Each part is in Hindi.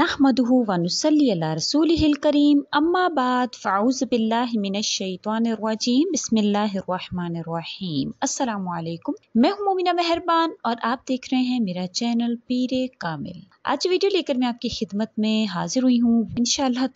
नहमदहू वनुसली रसूल करीम अम्मा बाद फ़ाउज़ बिल्लाशैतवानरवाजीम बसमीम असलकुम मैं हूं मोमिना मेहरबान और आप देख रहे हैं मेरा चैनल पीर कामिल आज वीडियो लेकर मैं आपकी खिदमत में हाजिर हुई हूँ इन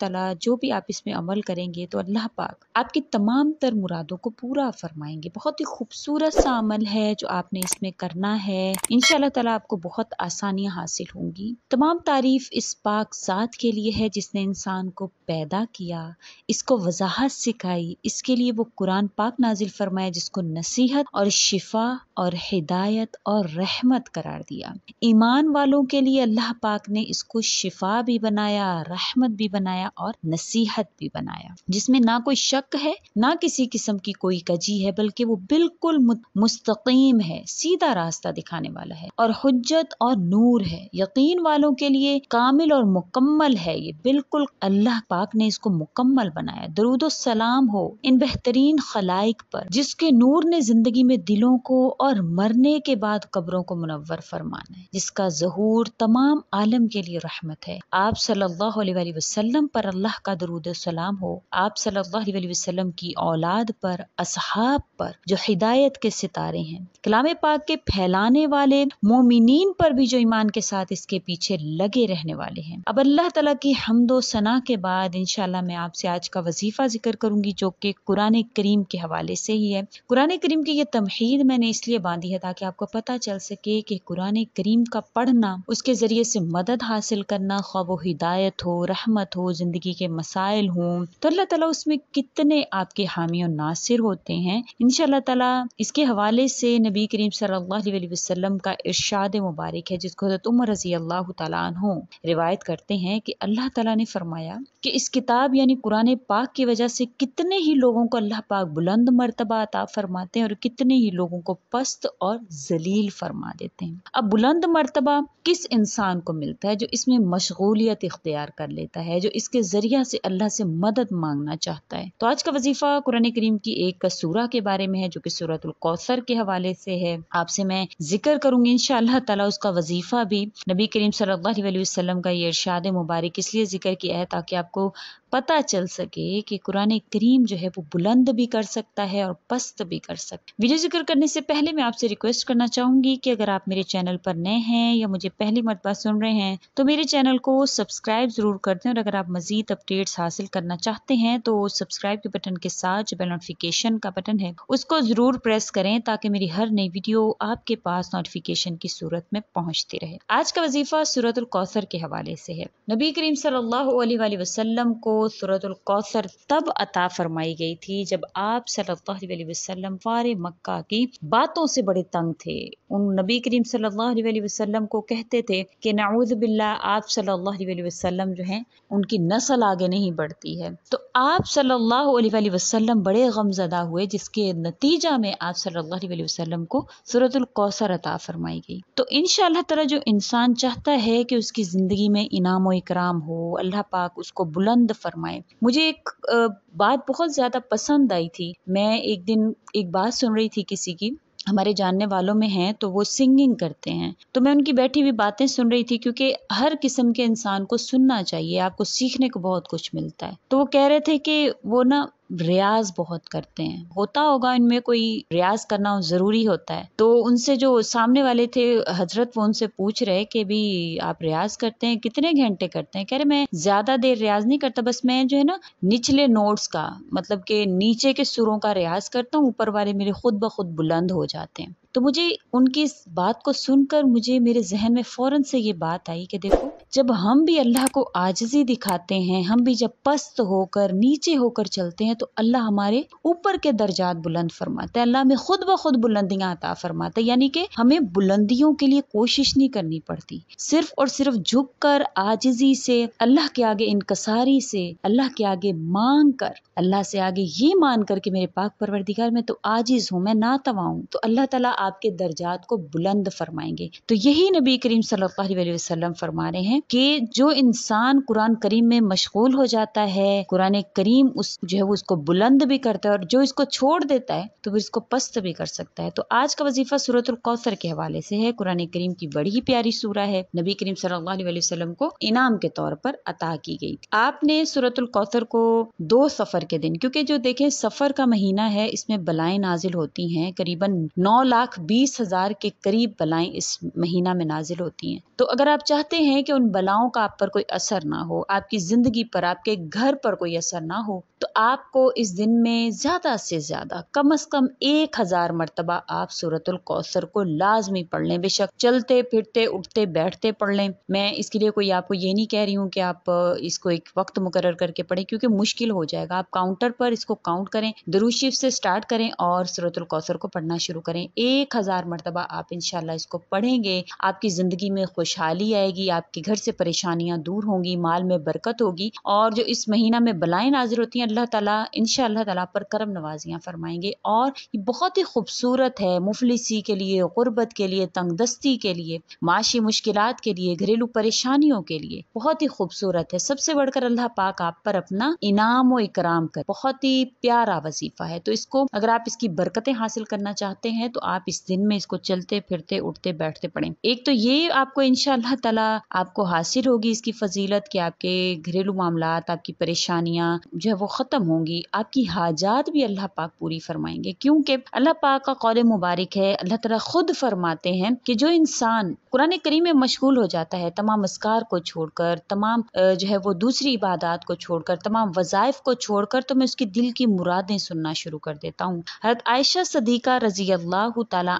ताला जो भी आप इसमें अमल करेंगे तो अल्लाह पाक आपकी तमाम तर मुरादों को पूरा फरमाएंगे बहुत ही खूबसूरत सा अमल है जो आपने इसमें करना है इन ताला आपको बहुत आसानियाँ हासिल होंगी तमाम तारीफ़ इस पाक ज़ात के लिए है जिसने इंसान को पैदा किया इसको वजाहत सिखाई इसके लिए वो कुरान पाक नाजिल फरमाया जिसको नसीहत और शिफा और हिदायत और रहमत करार दिया ईमान वालों के लिए अल्लाह पाक ने इसको शिफा भी बनाया रहमत भी बनाया और नसीहत भी बनाया जिसमें ना कोई शक है ना किसी किस्म की कोई कजी है बल्कि वो बिल्कुल मुस्तकीम है सीधा रास्ता दिखाने वाला है और हजत और नूर है यकीन वालों के लिए कामिल और मुकम्मल है ये बिल्कुल अल्लाह पाक ने इसको मुकम्मल बनाया दरूद सलाम हो इन बेहतरीन खलाइक पर जिसके नूर ने जिंदगी में दिलों को और मरने के बाद कब्रों को मुनवर फरमाना है जिसका जहूर तमाम आलम के लिए रहमत है आप सल्लल्लाहु अलैहि वसल्लम पर अल्लाह का दरूद सलाम हो आप सल्लल्लाहु अलैहि वसल्लम की औलाद पर असहाब पर जो हिदायत के सितारे हैं कलाम पाक के फैलाने वाले मोमिन पर भी जो ईमान के साथ इसके पीछे लगे रहने वाले हैं हैं अब अल्लाह तला की हमदो सना के बाद इनशाला मैं आपसे आज का वजीफ़ा जिक्र करूंगी जो कि कुरान करीम के हवाले से ही है कुरान करीम की ये तमहीद मैंने इसलिए बांधी है ताकि आपको पता चल सके कि कुरान करीम का पढ़ना उसके ज़रिए से मदद हासिल करना ख्वाब हिदायत हो रहमत हो ज़िंदगी के मसाइल हों तो अल्लाह तला उसमें कितने आपके हामी और नासिर होते हैं इन तला इसके हवाले से नबी करीम सल्लल्लाहु वसलम का इर्शाद मुबारक है जिसको हज़रत रजी अल्लाह तला रिवायत रिवायत करते हैं कि अल्लाह ताला ने फरमाया कि इस किताब यानी कुरान पाक की वजह से कितने ही लोगों को अल्लाह पाक बुलंद मरतबा अता फरमाते हैं और कितने ही लोगों को पस्त और जलील फरमा देते हैं अब बुलंद मरतबा किस इंसान को मिलता है जो इसमें मशगूलियत इख्तियार कर लेता है जो इसके ज़रिया से अल्लाह से मदद मांगना चाहता है तो आज का वजीफ़ा कुरान करीम की एक सूरा के बारे में है जो कि सूरतुल कौसर के हवाले से है आपसे मैं जिक्र करूंगी इन ताला उसका वजीफ़ा भी नबी करीम सल्लल्लाहु अलैहि वसल्लम का ये इरशाद मुबारक इसलिए ज़िक्र किया है ताकि आपको पता चल सके कि कुरान करीम जो है वो बुलंद भी कर सकता है और पस्त भी कर सकता है वीडियो जिक्र करने से पहले मैं आपसे रिक्वेस्ट करना चाहूँगी कि अगर आप मेरे चैनल पर नए हैं या मुझे पहली मरतबा सुन रहे हैं तो मेरे चैनल को सब्सक्राइब ज़रूर कर दें और अगर आप मज़ीद अपडेट्स हासिल करना चाहते हैं तो सब्सक्राइब के बटन के साथ जो बेल नोटिफिकेशन का बटन है उसको ज़रूर प्रेस करें ताकि मेरी हर नई वीडियो आपके पास नोटिफिकेशन की सूरत में पहुँचती रहे आज का वजीफ़ा सूरत कौसर के हवाले हवाले से है नबी करीम सल्लल्लाहु अलैहि वसल्लम को सूरतलकौसर तब अता फरमाई गई थी जब आप सल्लल्लाहु अलैहि फार मक्का की बातों से बड़े तंग थे उन नबी करीम सल्लल्लाहु अलैहि को कहते थे कि नाउद बिल्ला आप सल्लल्लाहु अलैहि जो हैं उनकी नस्ल आगे नहीं बढ़ती है तो आप सल्लल्लाहु अलैहि बड़े गमजदा हुए जिसके नतीजा में आप सल्लल्लाहु अलैहि वसल्लम को सूरतलकौसर अता फरमाई गई तो इन शाह तला जो इंसान चाहता है कि उसकी ज़िंदगी में इनाम इकराम हो अल्लाह पाक उसको बुलंद फरमाए मुझे एक बात बहुत ज़्यादा पसंद आई थी मैं एक दिन एक बात सुन रही थी किसी की हमारे जानने वालों में हैं तो वो सिंगिंग करते हैं तो मैं उनकी बैठी हुई बातें सुन रही थी क्योंकि हर किस्म के इंसान को सुनना चाहिए आपको सीखने को बहुत कुछ मिलता है तो वो कह रहे थे कि वो ना रियाज बहुत करते हैं होता होगा इनमें कोई रियाज करना ज़रूरी होता है तो उनसे जो सामने वाले थे हजरत वो उनसे पूछ रहे कि भी आप रियाज करते हैं कितने घंटे करते हैं कह रहे मैं ज़्यादा देर रियाज नहीं करता बस मैं जो है ना निचले नोट्स का मतलब के नीचे के सुरों का रियाज करता हूँ ऊपर वाले मेरे खुद ब खुद बुलंद हो जाते हैं तो मुझे उनकी इस बात को सुनकर मुझे मेरे जहन में फ़ौरन से ये बात आई कि देखो जब हम भी अल्लाह को आजजी दिखाते हैं हम भी जब पस्त होकर नीचे होकर चलते हैं तो अल्लाह हमारे ऊपर के दर्जात बुलंद फरमाते हैं अल्लाह में खुद ब खुद बुलंदियाँ अता फरमाते हैं यानी कि हमें बुलंदियों के लिए कोशिश नहीं करनी पड़ती सिर्फ और सिर्फ झुक कर आजजी से अल्लाह के आगे इनकसारी से अल्लाह के आगे मांग कर अल्लाह से आगे ये मान कर कि मेरे पाक परवरदिगार मैं तो आजिज हूँ मैं ना तवाऊँ तो अल्लाह तला आपके दर्जात को बुलंद फरमाएंगे तो यही नबी करीम सल्लल्लाहु अलैहि वसल्लम फरमा रहे हैं कि जो इंसान कुरान करीम में मशगूल हो जाता है कुरान करीम उस जो है वो उसको बुलंद भी करता है और जो इसको छोड़ देता है तो वो इसको पस्त भी कर सकता है तो आज का वजीफा सूरत कौसर के हवाले से है कुरान करीम की बड़ी ही प्यारी सूरा है नबी करीम सल्लाम को इनाम के तौर पर अता की गई आपने सूरतुल कौसर को दो सफर के दिन क्योंकि जो देखें सफर का महीना है इसमें बलाएं नाजिल होती हैं करीबन नौ लाख बीस हजार के करीब बलाएं इस महीना में नाजिल होती हैं तो अगर आप चाहते हैं कि उन बलाओं का आप पर कोई असर ना हो आपकी ज़िंदगी पर आपके घर पर कोई असर ना हो तो आपको इस दिन में ज़्यादा से ज़्यादा कम अज़ कम एक हज़ार मरतबा आप सूरतुल कौसर को लाजमी पढ़ लें बेशक चलते फिरते उठते बैठते पढ़ लें मैं इसके लिए कोई आपको ये नहीं कह रही हूँ कि आप इसको एक वक्त मुकर करके पढ़ें क्योंकि मुश्किल हो जाएगा आप काउंटर पर इसको काउंट करें दरूशिफ से स्टार्ट करें और सूरतुल कौसर को पढ़ना शुरू करें एक हज़ार मरतबा आप इन इसको पढ़ेंगे आपकी ज़िंदगी में खुशहाली आएगी आपके घर से परेशानियाँ दूर होंगी माल में बरकत होगी और जो इस महीना में बलाएँ नाजिर होती हैं अल्लाह ताला अल्लाह ताला पर करम नवाजियाँ फरमाएंगे और ये बहुत ही खूबसूरत है मुफलिसी के लिए गुर्बत के लिए तंगदस्ती के लिए माशी मुश्किल के लिए घरेलू परेशानियों के लिए बहुत ही खूबसूरत है सबसे बढ़कर अल्लाह पाक आप पर अपना इनाम और इकराम कर बहुत ही प्यारा वजीफा है तो इसको अगर आप इसकी बरकतें हासिल करना चाहते हैं तो आप इस दिन में इसको चलते फिरते उठते बैठते पड़े एक तो ये आपको इनशाला तला आपको हासिल होगी इसकी फजीलत कि आपके घरेलू मामला आपकी परेशानियां जो है वो ख़त्म होंगी आपकी हाजात भी अल्लाह पाक पूरी फरमाएंगे क्योंकि अल्लाह पाक का कौल मुबारक है अल्लाह तला ख़ुद फरमाते हैं कि जो इंसान कुरान करीम में मशगूल हो जाता है तमाम असकार को छोड़कर तमाम जो है वो दूसरी इबादत को छोड़कर तमाम वज़ाइफ को छोड़कर तो मैं उसकी दिल की मुरादें सुनना शुरू कर देता हूँ हरत आयशा सदीक़ा रजी अल्लाह तला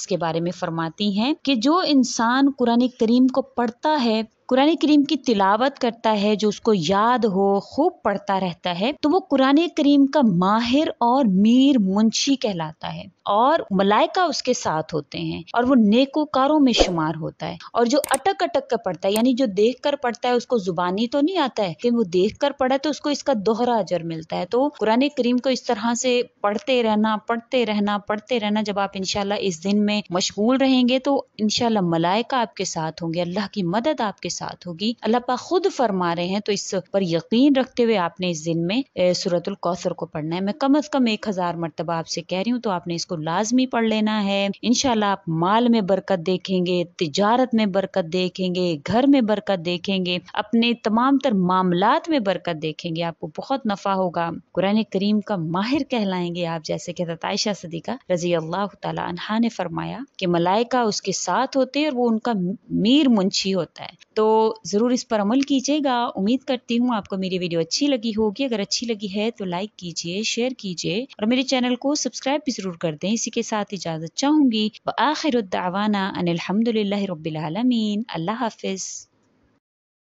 इसके बारे में फरमाती हैं कि जो इंसान कुरान करीम को पढ़ता है कुरान करीम की तिलावत करता है जो उसको याद हो खूब पढ़ता रहता है तो वो कुरान करीम का माहिर और मीर मुंशी कहलाता है और मलाइका उसके साथ होते हैं और वो नेकोकारों में शुमार होता है और जो अटक अटक कर पढ़ता है यानी जो देख कर पढ़ता है उसको जुबानी तो नहीं आता है लेकिन वो देख कर पढ़ा तो उसको इसका दोहरा अजर मिलता है तो कुरान करीम को इस तरह से पढ़ते रहना पढ़ते रहना पढ़ते रहना जब आप इनशाला इस दिन में मशगूल रहेंगे तो इनशाला मलाइका आपके साथ होंगे अल्लाह की मदद आपके साथ होगी अल्लाह पा खुद फरमा रहे हैं तो इस पर यकीन रखते हुए आपने इस दिन में सूरतुल कौसर को पढ़ना है मैं कम अज कम एक हजार मरतबा आपसे कह रही हूँ तो आपने इसको लाजमी पढ़ लेना है इनशाला आप माल में बरकत देखेंगे तजारत में बरकत देखेंगे घर में बरकत देखेंगे अपने तमाम तर मामला में बरकत देखेंगे आपको बहुत नफा होगा कुरान करीम का माहिर कहलाएंगे आप जैसे कि तयशा सदीका रजी अल्लाह तला ने फरमाया कि मलाइका उसके साथ होते और वो उनका मीर मुंशी होता है तो ज़रूर इस पर अमल कीजिएगा उम्मीद करती हूँ आपको मेरी वीडियो अच्छी लगी होगी अगर अच्छी लगी है तो लाइक कीजिए शेयर कीजिए और मेरे चैनल को सब्सक्राइब भी ज़रूर कर दें हैं इसी के साथ इजाज़त चाहूँगी व आखिर दावाना अनिलहमदिल्ला रबालमीन अल्लाह हाफिज़